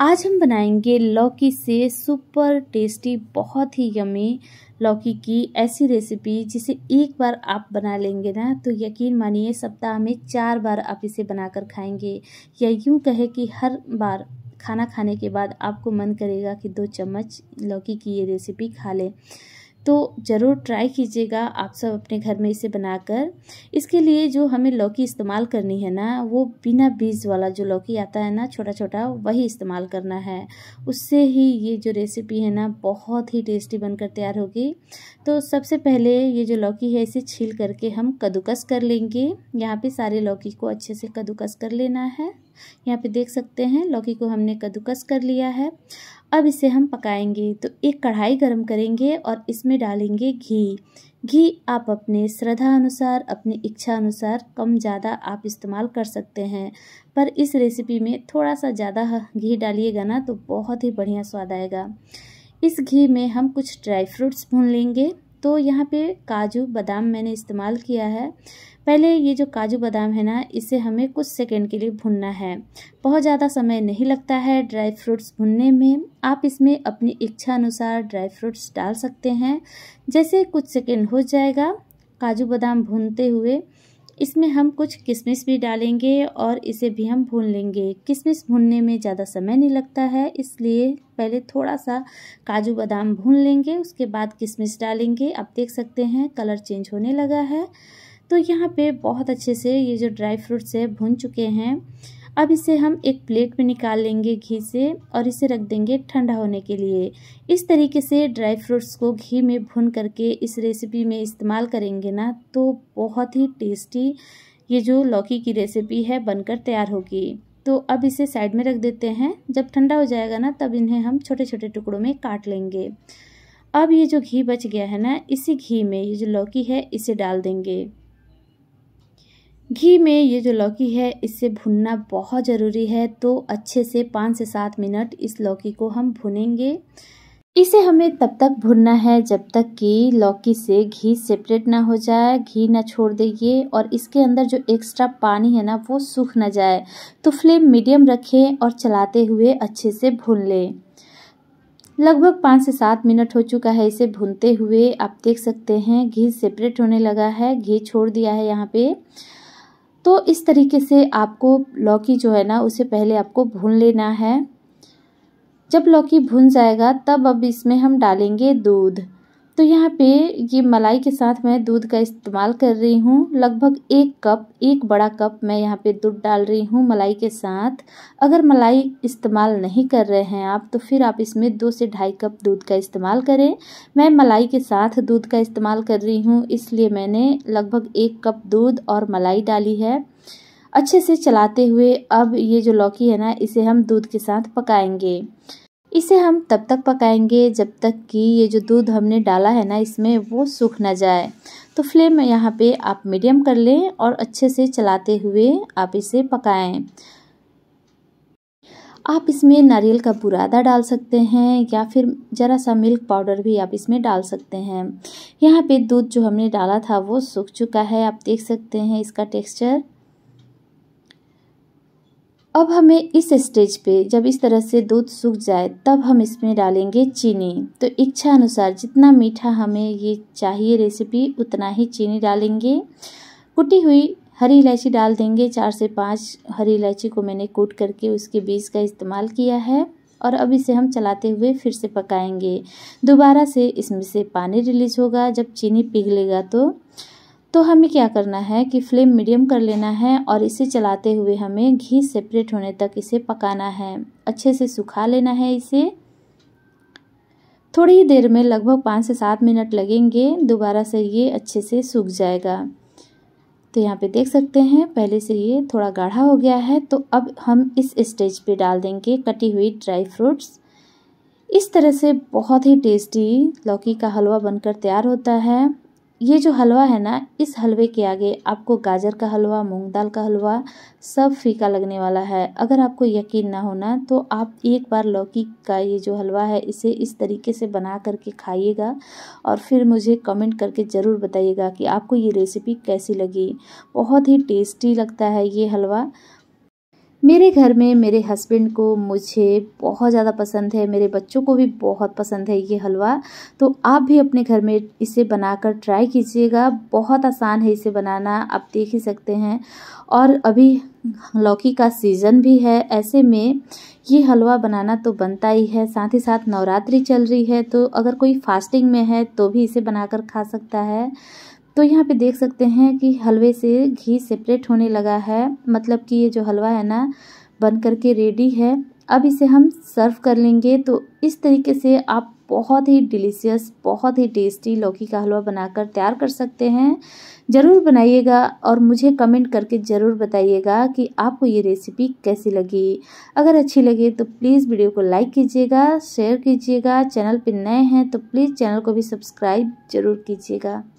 आज हम बनाएंगे लौकी से सुपर टेस्टी बहुत ही यमी लौकी की ऐसी रेसिपी जिसे एक बार आप बना लेंगे ना तो यकीन मानिए सप्ताह में चार बार आप इसे बनाकर खाएंगे या यूं कहे कि हर बार खाना खाने के बाद आपको मन करेगा कि दो चम्मच लौकी की ये रेसिपी खा लें तो ज़रूर ट्राई कीजिएगा आप सब अपने घर में इसे बनाकर इसके लिए जो हमें लौकी इस्तेमाल करनी है ना वो बिना बीज वाला जो लौकी आता है ना छोटा छोटा वही इस्तेमाल करना है उससे ही ये जो रेसिपी है ना बहुत ही टेस्टी बनकर तैयार होगी तो सबसे पहले ये जो लौकी है इसे छील करके हम कद्दूकस कर लेंगे यहाँ पर सारे लौकी को अच्छे से कद्दूकस कर लेना है यहाँ पे देख सकते हैं लौकी को हमने कद्दूकस कर लिया है अब इसे हम पकाएंगे तो एक कढ़ाई गरम करेंगे और इसमें डालेंगे घी घी आप अपने श्रद्धा अनुसार अपनी इच्छा अनुसार कम ज़्यादा आप इस्तेमाल कर सकते हैं पर इस रेसिपी में थोड़ा सा ज़्यादा घी डालिएगा ना तो बहुत ही बढ़िया स्वाद आएगा इस घी में हम कुछ ड्राई फ्रूट्स भून लेंगे तो यहाँ पे काजू बादाम मैंने इस्तेमाल किया है पहले ये जो काजू बादाम है ना इसे हमें कुछ सेकंड के लिए भुनना है बहुत ज़्यादा समय नहीं लगता है ड्राई फ्रूट्स भुनने में आप इसमें अपनी इच्छा अनुसार ड्राई फ्रूट्स डाल सकते हैं जैसे कुछ सेकंड हो जाएगा काजू बादाम भूनते हुए इसमें हम कुछ किशमिश भी डालेंगे और इसे भी हम भून लेंगे किशमिश भूनने में ज़्यादा समय नहीं लगता है इसलिए पहले थोड़ा सा काजू बादाम भून लेंगे उसके बाद किशमिश डालेंगे आप देख सकते हैं कलर चेंज होने लगा है तो यहाँ पे बहुत अच्छे से ये जो ड्राई फ्रूट्स है भून चुके हैं अब इसे हम एक प्लेट में निकाल लेंगे घी से और इसे रख देंगे ठंडा होने के लिए इस तरीके से ड्राई फ्रूट्स को घी में भून करके इस रेसिपी में इस्तेमाल करेंगे ना तो बहुत ही टेस्टी ये जो लौकी की रेसिपी है बनकर तैयार होगी तो अब इसे साइड में रख देते हैं जब ठंडा हो जाएगा ना तब इन्हें हम छोटे छोटे टुकड़ों में काट लेंगे अब ये जो घी बच गया है ना इसी घी में ये जो लौकी है इसे डाल देंगे घी में ये जो लौकी है इसे भुनना बहुत ज़रूरी है तो अच्छे से पाँच से सात मिनट इस लौकी को हम भुनेंगे इसे हमें तब तक भुनना है जब तक कि लौकी से घी सेपरेट ना हो जाए घी ना छोड़ देइए और इसके अंदर जो एक्स्ट्रा पानी है ना वो सूख ना जाए तो फ्लेम मीडियम रखें और चलाते हुए अच्छे से भून लें लगभग पाँच से सात मिनट हो चुका है इसे भूनते हुए आप देख सकते हैं घी सेपरेट होने लगा है घी छोड़ दिया है यहाँ पर तो इस तरीके से आपको लौकी जो है ना उसे पहले आपको भून लेना है जब लौकी भून जाएगा तब अब इसमें हम डालेंगे दूध तो यहाँ पे ये मलाई के साथ मैं दूध का इस्तेमाल कर रही हूँ लगभग एक कप एक बड़ा कप मैं यहाँ पे दूध डाल रही हूँ मलाई के साथ अगर मलाई इस्तेमाल नहीं कर रहे हैं आप तो फिर आप इसमें दो से ढाई कप दूध का इस्तेमाल करें मैं मलाई के साथ दूध का इस्तेमाल कर रही हूँ इसलिए मैंने लगभग एक कप दूध और मलाई डाली है अच्छे से चलाते हुए अब ये जो लौकी है ना इसे हम दूध के साथ पकाएंगे इसे हम तब तक पकाएंगे जब तक कि ये जो दूध हमने डाला है ना इसमें वो सूख ना जाए तो फ्लेम यहाँ पे आप मीडियम कर लें और अच्छे से चलाते हुए आप इसे पकाएं आप इसमें नारियल का बुरादा डाल सकते हैं या फिर ज़रा सा मिल्क पाउडर भी आप इसमें डाल सकते हैं यहाँ पे दूध जो हमने डाला था वो सूख चुका है आप देख सकते हैं इसका टेक्सचर अब हमें इस स्टेज पे जब इस तरह से दूध सूख जाए तब हम इसमें डालेंगे चीनी तो इच्छा अनुसार जितना मीठा हमें ये चाहिए रेसिपी उतना ही चीनी डालेंगे कुटी हुई हरी इलायची डाल देंगे चार से पाँच हरी इलायची को मैंने कूट करके उसके बीज का इस्तेमाल किया है और अब इसे हम चलाते हुए फिर से पकाएंगे दोबारा से इसमें से पानी रिलीज होगा जब चीनी पिघलेगा तो तो हमें क्या करना है कि फ्लेम मीडियम कर लेना है और इसे चलाते हुए हमें घी सेपरेट होने तक इसे पकाना है अच्छे से सुखा लेना है इसे थोड़ी ही देर में लगभग पाँच से सात मिनट लगेंगे दोबारा से ये अच्छे से सूख जाएगा तो यहाँ पे देख सकते हैं पहले से ये थोड़ा गाढ़ा हो गया है तो अब हम इस स्टेज पे डाल देंगे कटी हुई ड्राई फ्रूट्स इस तरह से बहुत ही टेस्टी लौकी का हलवा बनकर तैयार होता है ये जो हलवा है ना इस हलवे के आगे आपको गाजर का हलवा मूंग दाल का हलवा सब फीका लगने वाला है अगर आपको यकीन ना होना तो आप एक बार लौकी का ये जो हलवा है इसे इस तरीके से बना करके खाइएगा और फिर मुझे कमेंट करके ज़रूर बताइएगा कि आपको ये रेसिपी कैसी लगी बहुत ही टेस्टी लगता है ये हलवा मेरे घर में मेरे हस्बैंड को मुझे बहुत ज़्यादा पसंद है मेरे बच्चों को भी बहुत पसंद है ये हलवा तो आप भी अपने घर में इसे बनाकर ट्राई कीजिएगा बहुत आसान है इसे बनाना आप देख ही सकते हैं और अभी लौकी का सीज़न भी है ऐसे में ये हलवा बनाना तो बनता ही है साथ ही साथ नवरात्रि चल रही है तो अगर कोई फास्टिंग में है तो भी इसे बनाकर खा सकता है तो यहाँ पे देख सकते हैं कि हलवे से घी सेपरेट होने लगा है मतलब कि ये जो हलवा है ना बन करके रेडी है अब इसे हम सर्व कर लेंगे तो इस तरीके से आप बहुत ही डिलीशियस बहुत ही टेस्टी लौकी का हलवा बनाकर तैयार कर सकते हैं ज़रूर बनाइएगा और मुझे कमेंट करके ज़रूर बताइएगा कि आपको ये रेसिपी कैसी लगी अगर अच्छी लगे तो प्लीज़ वीडियो को लाइक कीजिएगा शेयर कीजिएगा चैनल पर नए हैं तो प्लीज़ चैनल को भी सब्सक्राइब ज़रूर कीजिएगा